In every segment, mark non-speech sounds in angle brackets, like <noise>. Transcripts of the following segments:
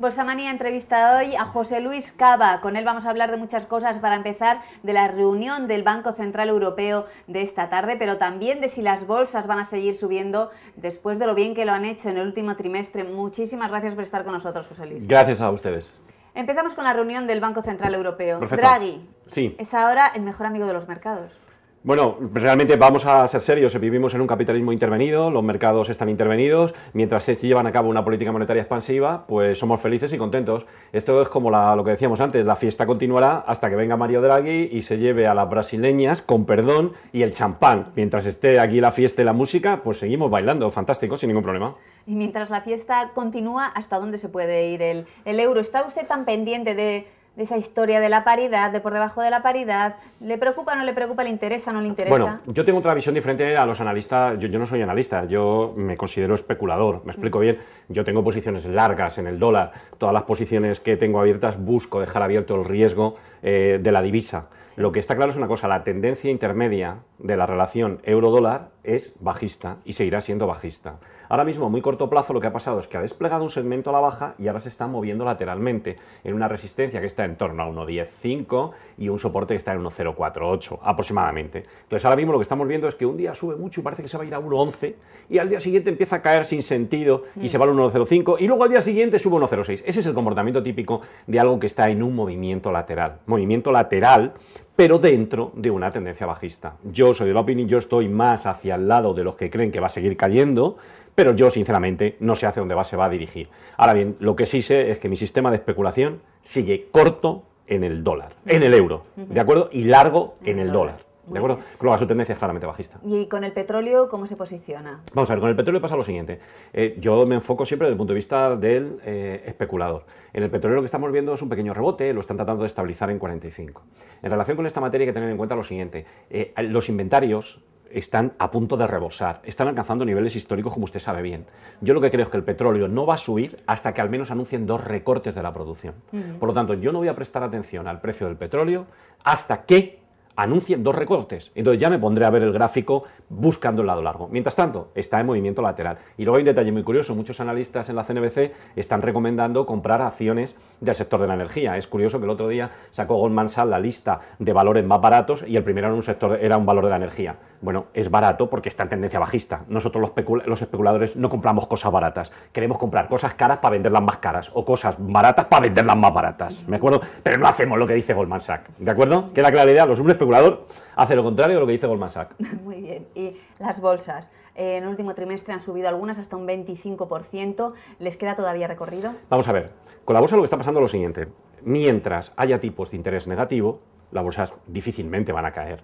Bolsa Manía entrevista hoy a José Luis Cava. Con él vamos a hablar de muchas cosas. Para empezar, de la reunión del Banco Central Europeo de esta tarde, pero también de si las bolsas van a seguir subiendo después de lo bien que lo han hecho en el último trimestre. Muchísimas gracias por estar con nosotros, José Luis. Gracias a ustedes. Empezamos con la reunión del Banco Central Europeo. Draghi. Es ahora el mejor amigo de los mercados. Bueno, realmente vamos a ser serios, vivimos en un capitalismo intervenido, los mercados están intervenidos, mientras se llevan a cabo una política monetaria expansiva, pues somos felices y contentos. Esto es como lo que decíamos antes, la fiesta continuará hasta que venga Mario Draghi y se lleve a las brasileñas, con perdón, y el champán. Mientras esté aquí la fiesta y la música, pues seguimos bailando, fantástico, sin ningún problema. Y mientras la fiesta continúa, ¿hasta dónde se puede ir el euro? ¿Está usted tan pendiente de esa historia de la paridad, de por debajo de la paridad, ¿le preocupa, o no le preocupa, le interesa, o no le interesa? Bueno, yo tengo otra visión diferente a los analistas, yo, no soy analista, yo me considero especulador, me explico bien, yo tengo posiciones largas en el dólar, todas las posiciones que tengo abiertas busco dejar abierto el riesgo eh, de la divisa. Lo que está claro es una cosa, la tendencia intermedia de la relación euro-dólar es bajista y seguirá siendo bajista. Ahora mismo, a muy corto plazo, lo que ha pasado es que ha desplegado un segmento a la baja y ahora se está moviendo lateralmente en una resistencia que está en torno a 1.105 y un soporte que está en 1.048 aproximadamente. Entonces, ahora mismo lo que estamos viendo es que un día sube mucho y parece que se va a ir a 1.11 y al día siguiente empieza a caer sin sentido y mm. se va a 1.05 y luego al día siguiente sube 1.06. Ese es el comportamiento típico de algo que está en un movimiento lateral. Movimiento lateral pero dentro de una tendencia bajista. Yo soy de la opinión, yo estoy más hacia el lado de los que creen que va a seguir cayendo, pero yo sinceramente no sé hacia dónde va, se va a dirigir. Ahora bien, lo que sí sé es que mi sistema de especulación sigue corto en el dólar, en el euro, ¿de acuerdo? Y largo en el dólar. ¿De acuerdo? Claro, su tendencia es claramente bajista. ¿Y con el petróleo cómo se posiciona? Vamos a ver, con el petróleo pasa lo siguiente. Eh, yo me enfoco siempre desde el punto de vista del eh, especulador. En el petróleo lo que estamos viendo es un pequeño rebote, lo están tratando de estabilizar en 45. En relación con esta materia hay que tener en cuenta lo siguiente. Eh, los inventarios están a punto de rebosar, están alcanzando niveles históricos como usted sabe bien. Yo lo que creo es que el petróleo no va a subir hasta que al menos anuncien dos recortes de la producción. Por lo tanto, yo no voy a prestar atención al precio del petróleo hasta que anuncian dos recortes. Entonces ya me pondré a ver el gráfico buscando el lado largo. Mientras tanto, está en movimiento lateral. Y luego hay un detalle muy curioso. Muchos analistas en la CNBC están recomendando comprar acciones del sector de la energía. Es curioso que el otro día sacó Goldman Sachs la lista de valores más baratos y el primero en un sector era un valor de la energía. Bueno, es barato porque está en tendencia bajista. Nosotros los, especuladores no compramos cosas baratas. Queremos comprar cosas caras para venderlas más caras o cosas baratas para venderlas más baratas. ¿Me acuerdo? Pero no hacemos lo que dice Goldman Sachs. ¿De acuerdo? Queda claridad. Los hombres hace lo contrario de lo que dice Goldman Sachs. <laughs> Muy bien. Y las bolsas, en el último trimestre han subido algunas hasta un 25%. ¿Les queda todavía recorrido? Vamos a ver. Con la bolsa lo que está pasando es lo siguiente. Mientras haya tipos de interés negativo, las bolsas difícilmente van a caer.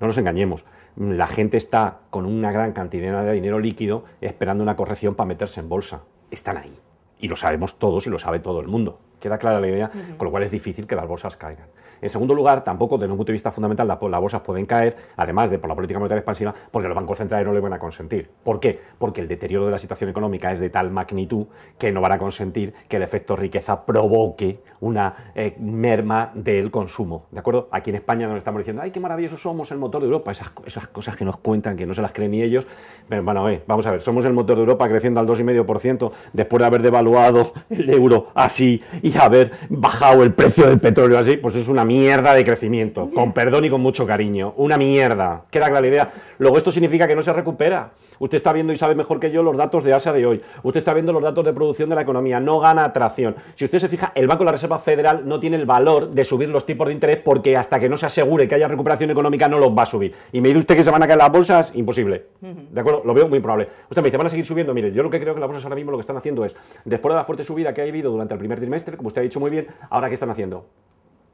No nos engañemos, la gente está con una gran cantidad de dinero líquido esperando una corrección para meterse en bolsa. Están ahí. Y lo sabemos todos y lo sabe todo el mundo queda clara la idea, con lo cual es difícil que las bolsas caigan. En segundo lugar, tampoco desde un punto de vista fundamental las bolsas pueden caer, además de por la política monetaria expansiva, porque los bancos centrales no le van a consentir. ¿Por qué? Porque el deterioro de la situación económica es de tal magnitud que no van a consentir que el efecto riqueza provoque una eh, merma del consumo. ¿De acuerdo? Aquí en España nos estamos diciendo, ay, qué maravilloso somos el motor de Europa, esas, cosas que nos cuentan, que no se las creen ni ellos. Pero bueno, vamos a ver, somos el motor de Europa creciendo al 2,5% después de haber devaluado el euro así y haber bajado el precio del petróleo así, pues es una mierda de crecimiento, con perdón y con mucho cariño, una mierda, queda clara la idea. Luego esto significa que no se recupera. Usted está viendo y sabe mejor que yo los datos de Asia de hoy, usted está viendo los datos de producción de la economía, no gana atracción. Si usted se fija, el Banco de la Reserva Federal no tiene el valor de subir los tipos de interés porque hasta que no se asegure que haya recuperación económica no los va a subir. Y me dice usted que se van a caer las bolsas, imposible. ¿De acuerdo? Lo veo muy probable. Usted me dice, van a seguir subiendo. Mire, yo lo que creo que las bolsas ahora mismo lo que están haciendo es, después de la fuerte subida que ha habido durante el primer trimestre, como usted ha dicho muy bien, ahora ¿qué están haciendo?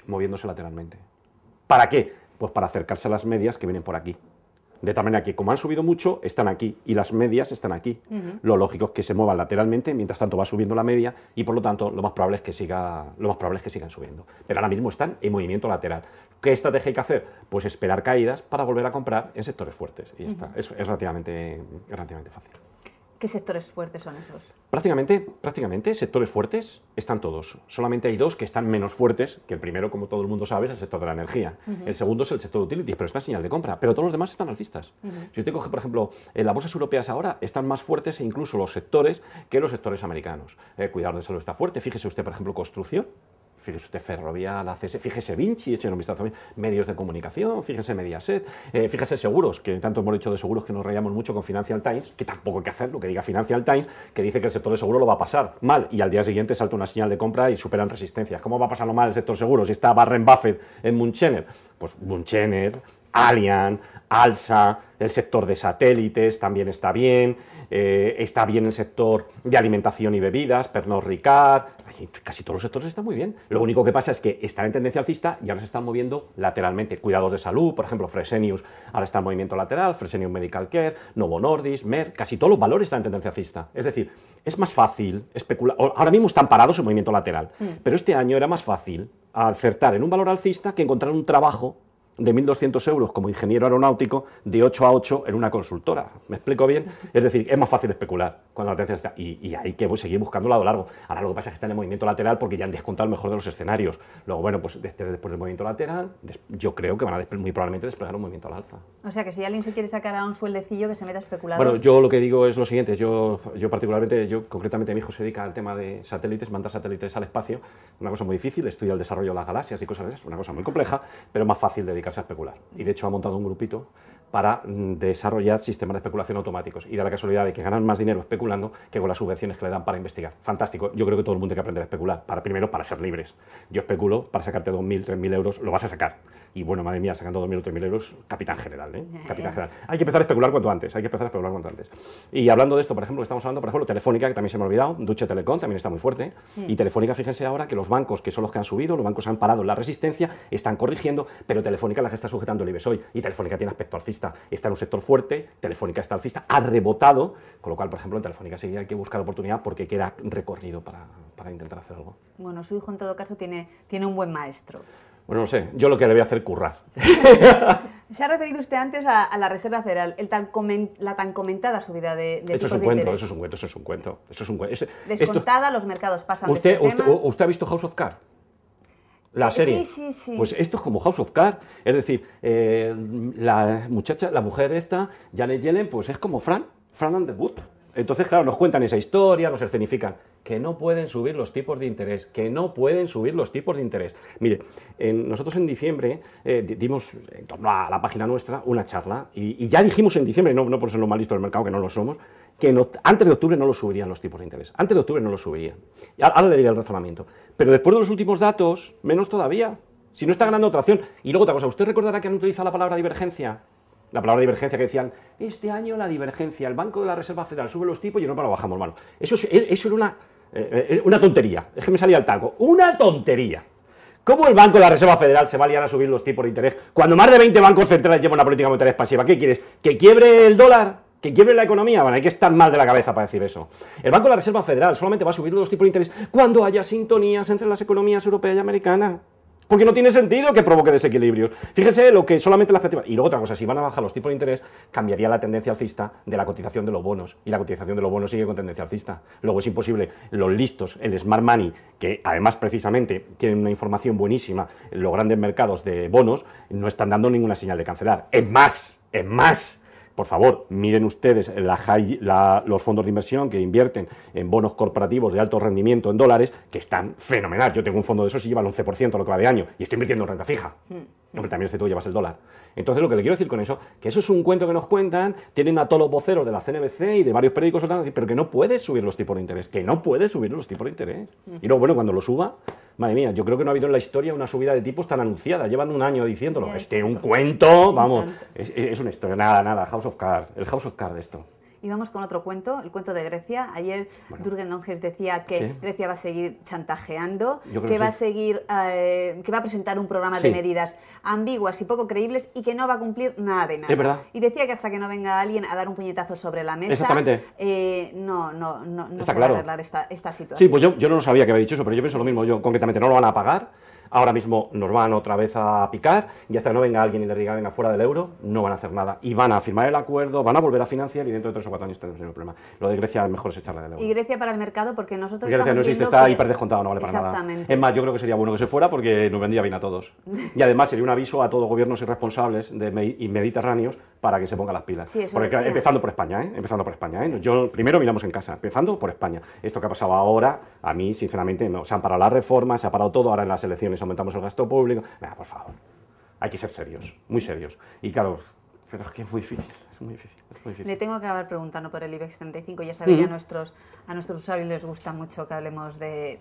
Moviéndose lateralmente. ¿Para qué? Pues para acercarse a las medias que vienen por aquí. De tal manera que como han subido mucho, están aquí y las medias están aquí. Lo lógico es que se muevan lateralmente, mientras tanto va subiendo la media y por lo tanto lo más probable es que, siga, lo más probable es que sigan subiendo. Pero ahora mismo están en movimiento lateral. ¿Qué estrategia hay que hacer? Pues esperar caídas para volver a comprar en sectores fuertes. Y ya está. Es, relativamente, es relativamente fácil. ¿Qué sectores fuertes son esos? Prácticamente, prácticamente sectores fuertes están todos. Solamente hay dos que están menos fuertes, que el primero, como todo el mundo sabe, es el sector de la energía. El segundo es el sector de utilities, pero está en señal de compra. Pero todos los demás están alcistas. Si usted coge, por ejemplo, en las bolsas europeas ahora están más fuertes e incluso los sectores que los sectores americanos. Eh, cuidado de salud está fuerte. Fíjese usted, por ejemplo, construcción fíjese usted Ferrovial, fíjese Vinci, echen un también, medios de comunicación, fíjese Mediaset, eh, fíjese seguros, que tanto hemos dicho de seguros que nos rayamos mucho con Financial Times, que tampoco hay que hacer lo que diga Financial Times, que dice que el sector de seguro lo va a pasar mal y al día siguiente salta una señal de compra y superan resistencias. ¿Cómo va a pasarlo mal el sector seguros si está Barren Buffett en Munchener? Pues Munchener Alien, Alsa, el sector de satélites también está bien, eh, está bien el sector de alimentación y bebidas, Pernod Ricard, casi todos los sectores están muy bien. Lo único que pasa es que están en tendencia alcista y ahora se están moviendo lateralmente. Cuidados de salud, por ejemplo, Fresenius ahora está en movimiento lateral, Fresenius Medical Care, Novo Nordis, Merck, casi todos los valores están en tendencia alcista. Es decir, es más fácil especular. Ahora mismo están parados en movimiento lateral, mm. pero este año era más fácil acertar en un valor alcista que encontrar un trabajo de 1.200 euros como ingeniero aeronáutico de 8 a 8 en una consultora. ¿Me explico bien? Es decir, es más fácil especular cuando la tendencia está. Y, y, hay que seguir buscando lado largo. Ahora lo que pasa es que está en el movimiento lateral porque ya han descontado el mejor de los escenarios. Luego, bueno, pues después del movimiento lateral, yo creo que van a muy probablemente desplegar un movimiento al alza. O sea que si alguien se quiere sacar a un sueldecillo que se meta especular Bueno, yo lo que digo es lo siguiente. Yo, yo particularmente, yo concretamente mi hijo se dedica al tema de satélites, mandar satélites al espacio. Una cosa muy difícil, estudia el desarrollo de las galaxias y cosas de esas. Una cosa muy compleja, pero más fácil dedicar dedicarse a especular. Y de hecho ha montado un grupito para mm, desarrollar sistemas de especulación automáticos y da la casualidad de que ganan más dinero especulando que con las subvenciones que le dan para investigar. Fantástico, yo creo que todo el mundo tiene que aprender a especular, para primero para ser libres. Yo especulo, para sacarte 2.000, 3.000 euros, lo vas a sacar. Y bueno, madre mía, sacando 2.000 o 3.000 euros, capitán general, ¿eh? general. Hay que empezar a especular cuanto antes, hay que empezar a especular cuanto antes. Y hablando de esto, por ejemplo, estamos hablando, por ejemplo, Telefónica, que también se me ha olvidado, Duche Telecom también está muy fuerte, y Telefónica, fíjense ahora que los bancos, que son los que han subido, los bancos han parado la resistencia, están corrigiendo, pero Telefónica la que está sujetando el hoy, y Telefónica tiene aspecto alcista está en un sector fuerte, Telefónica está alcista, ha rebotado, con lo cual, por ejemplo, en Telefónica seguiría hay que buscar oportunidad porque queda recorrido para, para intentar hacer algo. Bueno, su hijo en todo caso tiene, tiene un buen maestro. Bueno, no sé, yo lo que le voy a hacer currar. <laughs> Se ha referido usted antes a, la Reserva Federal, el tan la tan comentada subida de, de, eso es un cuento, Eso es un cuento, eso es un cuento, eso es un Descontada, los mercados pasan usted, de usted, este usted, ha visto House of Cards? La serie. Pues esto es como House of Cards. Es decir, eh, la muchacha, la mujer esta, Janet Yellen, pues es como Fran, Fran Underwood. Entonces, claro, nos cuentan esa historia, nos escenifican que no pueden subir los tipos de interés, que no pueden subir los tipos de interés. Mire, nosotros en diciembre eh, dimos en torno a la página nuestra una charla y, ya dijimos en diciembre, no, por ser lo mal listo del mercado, que no lo somos, que antes de octubre no lo subirían los tipos de interés. Antes de octubre no lo subirían. Ahora le diré el razonamiento. Pero después de los últimos datos, menos todavía. Si no está ganando tracción. Y luego otra cosa, ¿usted recordará que han utilizado la palabra divergencia? La palabra divergencia que decían, este año la divergencia, el Banco de la Reserva Federal sube los tipos y no para bajamos, malo. Eso, e, eso era una eh, eh, una tontería, es que me salía el taco, una tontería. ¿Cómo el Banco de la Reserva Federal se va a liar a subir los tipos de interés cuando más de 20 bancos centrales llevan una política monetaria expansiva? ¿Qué quieres? ¿Que quiebre el dólar? ¿Que quiebre la economía? Bueno, hay que estar mal de la cabeza para decir eso. El Banco de la Reserva Federal solamente va a subir los tipos de interés cuando haya sintonías entre las economías europeas y americanas. Porque no tiene sentido que provoque desequilibrios. Fíjese lo que solamente la perspectivas. Y luego otra cosa, si van a bajar los tipos de interés, cambiaría la tendencia alcista de la cotización de los bonos. Y la cotización de los bonos sigue con tendencia alcista. Luego es imposible. Los listos, el smart money, que además precisamente tienen una información buenísima en los grandes mercados de bonos, no están dando ninguna señal de cancelar. Es más, es más por favor, miren ustedes los fondos de inversión que invierten en bonos corporativos de alto rendimiento en dólares, que están fenomenal. Yo tengo un fondo de esos y lleva el 11% lo que va de año, y estoy invirtiendo en renta fija. Hmm. Hombre, también se tú llevas el dólar. Entonces, lo que le quiero decir con eso, que eso es un cuento que nos cuentan, tienen a todos los voceros de la CNBC y de varios periódicos, pero que no puedes subir los tipos de interés, que no puede subir los tipos de interés. Hmm. Y luego, bueno, cuando lo suba, Madre mía, yo creo que no ha habido en la historia una subida de tipos tan anunciada. Llevan un año diciéndolo. Este, un cuento, vamos. Es, es, una historia. Nada, nada. House of Cards. El House of Cards de esto. Y vamos con otro cuento, el cuento de Grecia. Ayer Durgen Donjes decía que Grecia va a seguir chantajeando, que, va a seguir, eh, que va a presentar un programa de medidas ambiguas y poco creíbles y que no va a cumplir nada de nada. Y decía que hasta que no venga alguien a dar un puñetazo sobre la mesa, eh, no, no, no, va a arreglar esta, situación. Sí, pues yo, yo no sabía que había dicho eso, pero yo pienso lo mismo. Yo concretamente no lo van a pagar ahora mismo nos van otra vez a picar y hasta que no venga alguien y le diga, venga, fuera del euro, no van a hacer nada. Y van a firmar el acuerdo, van a volver a financiar y dentro de tres o cuatro años tenemos el problema. Lo de Grecia mejor es echarle del euro. Y Grecia para el mercado porque nosotros... Grecia no existe, está hiper descontado, no vale para nada. Exactamente. Es más, yo creo que sería bueno que se fuera porque nos vendría bien a todos. <laughs> Y además sería un aviso a todos los gobiernos irresponsables de y mediterráneos para que se ponga las pilas. Porque, empezando por España, ¿eh? empezando por España. ¿eh? Yo primero miramos en casa, empezando por España. Esto que ha pasado ahora, a mí sinceramente no. Se han parado las reformas, se ha parado todo. Ahora en las elecciones aumentamos el gasto público. por favor, hay que ser serios, muy serios. Y claro, pero es que es muy difícil muy difícil. Le tengo que acabar preguntando por el IBEX 35. Ya sabéis, a, nuestros, usuarios les gusta mucho que hablemos de,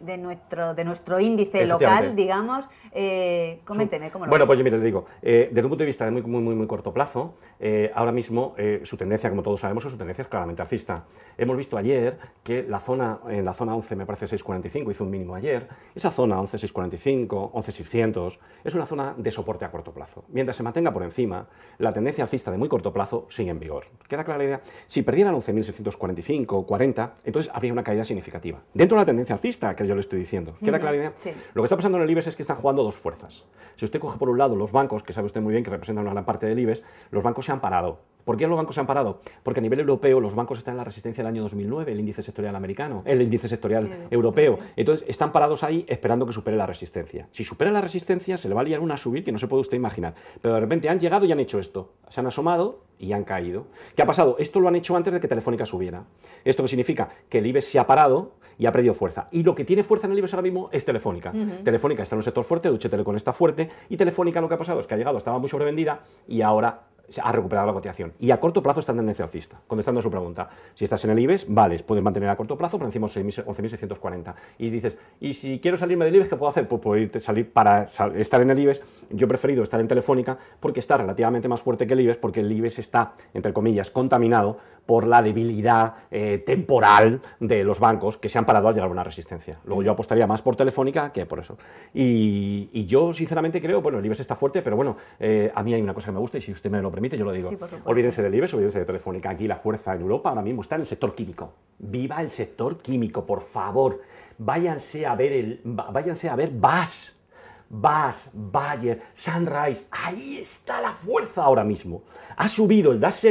nuestro, índice local, digamos. Eh, coménteme, ¿cómo lo Bueno, pues yo te digo, eh, desde un punto de vista de muy, muy, muy, corto plazo, eh, ahora mismo su tendencia, como todos sabemos, su tendencia es claramente alcista. Hemos visto ayer que la zona, en la zona 11, me parece 645, hizo un mínimo ayer, esa zona 11645, 11600, es una zona de soporte a corto plazo. Mientras se mantenga por encima, la tendencia alcista de muy corto plazo se en vigor. ¿Queda clara la idea? Si perdieran 11.645 o 40, entonces habría una caída significativa. Dentro de la tendencia alcista que yo le estoy diciendo. ¿Queda clara la idea? Lo que está pasando en el IBEX es que están jugando dos fuerzas. Si usted coge por un lado los bancos, que sabe usted muy bien que representan una gran parte del IBEX, los bancos se han parado ¿Por qué los bancos se han parado? Porque a nivel europeo los bancos están en la resistencia del año 2009, el índice sectorial americano, el índice sectorial europeo. Entonces están parados ahí esperando que supere la resistencia. Si supera la resistencia se le va a liar una subir que no se puede usted imaginar. Pero de repente han llegado y han hecho esto. Se han asomado y han caído. ¿Qué ha pasado? Esto lo han hecho antes de que Telefónica subiera. ¿Esto que significa? Que el IBEX se ha parado y ha perdido fuerza. Y lo que tiene fuerza en el IBEX ahora mismo es Telefónica. Telefónica está en un sector fuerte, Deutsche Telekom está fuerte y Telefónica lo que ha pasado es que ha llegado, estaba muy sobrevendida y ahora ha recuperado la cotización. Y a corto plazo está en tendencia alcista. Contestando a su pregunta, si estás en el IBEX, vale, puedes mantener a corto plazo por encima de 11.640. Y dices, ¿y si quiero salirme del IBEX, qué puedo hacer? Pues puedo irte, salir para estar en el IBEX. Yo he preferido estar en Telefónica porque está relativamente más fuerte que el IBEX, porque el IBEX está, entre comillas, contaminado por la debilidad eh, temporal de los bancos que se han parado al llegar a una resistencia. Luego yo apostaría más por Telefónica que por eso. Y, yo, sinceramente, creo, bueno, el IBEX está fuerte, pero bueno, eh, a mí hay una cosa que me gusta y si usted me lo permite, yo lo digo. olvídense del IBEX, olvídense de Telefónica. Aquí la fuerza en Europa ahora mismo está en el sector químico. Viva el sector químico, por favor. Váyanse a ver el, váyanse a ver BAS. BAS, Bayer, Sunrise, ahí está la fuerza ahora mismo. Ha subido el DAS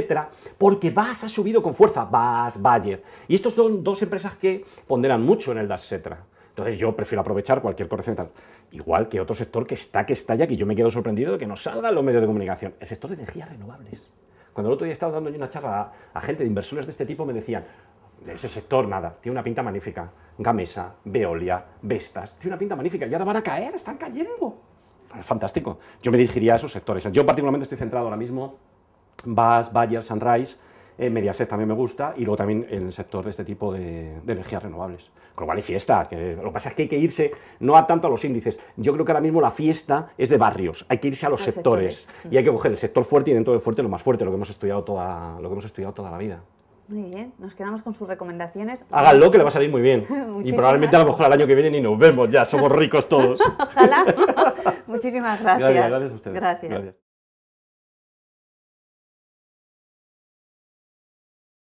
porque BAS ha subido con fuerza, BAS, Bayer. Y estos son dos empresas que ponderan mucho en el DAS entonces yo prefiero aprovechar cualquier corrección y tal. Igual que otro sector que está, que estalla, que yo me quedo sorprendido de que no salgan los medios de comunicación. El sector de energías renovables. Cuando el otro día estaba dando yo una charla a, gente de inversores de este tipo, me decían, de ese sector nada, tiene una pinta magnífica. Gamesa, Veolia, Vestas, tiene una pinta magnífica. Y ahora van a caer, están cayendo. Ah, fantástico. Yo me dirigiría a esos sectores. Yo particularmente estoy centrado ahora mismo, BAS, Bayer, Sunrise, eh, Mediaset también me gusta, y luego también en el sector de este tipo de, energías renovables. Con lo cual hay fiesta, que, lo que pasa es que hay que irse no a tanto a los índices. Yo creo que ahora mismo la fiesta es de barrios, hay que irse a los, sectores, y hay que coger el sector fuerte y dentro del fuerte lo más fuerte, lo que hemos estudiado toda, lo que hemos estudiado toda la vida. Muy bien, nos quedamos con sus recomendaciones. Háganlo, que le va a salir muy bien. <laughs> y probablemente a lo mejor al año que viene ni nos vemos ya, somos ricos todos. <laughs> Ojalá. <laughs> Muchísimas gracias. Gracias, a ustedes. gracias.